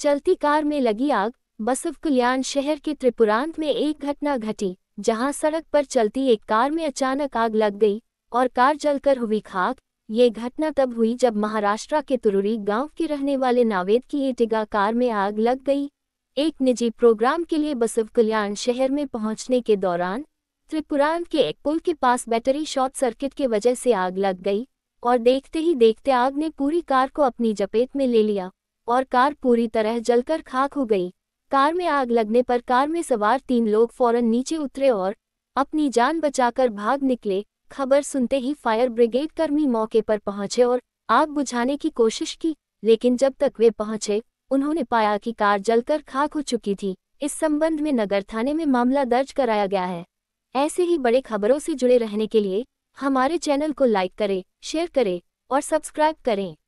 चलती कार में लगी आग बसव कल्याण शहर के त्रिपुरांत में एक घटना घटी जहां सड़क पर चलती एक कार में अचानक आग लग गई और कार जलकर हुई खाक ये घटना तब हुई जब महाराष्ट्र के तुरुरी गांव के रहने वाले नावेद की एटिगा कार में आग लग गई एक निजी प्रोग्राम के लिए बसव कल्याण शहर में पहुंचने के दौरान त्रिपुरांत के एक पुल के पास बैटरी शॉर्ट सर्किट के वजह से आग लग गई और देखते ही देखते आग ने पूरी कार को अपनी जपेट में ले लिया और कार पूरी तरह जलकर खाक हो गई कार में आग लगने पर कार में सवार तीन लोग फौरन नीचे उतरे और अपनी जान बचाकर भाग निकले खबर सुनते ही फायर ब्रिगेड कर्मी मौके पर पहुंचे और आग बुझाने की कोशिश की लेकिन जब तक वे पहुंचे उन्होंने पाया कि कार जलकर खाक हो चुकी थी इस संबंध में नगर थाने में मामला दर्ज कराया गया है ऐसे ही बड़े खबरों से जुड़े रहने के लिए हमारे चैनल को लाइक करें शेयर करें और सब्सक्राइब करें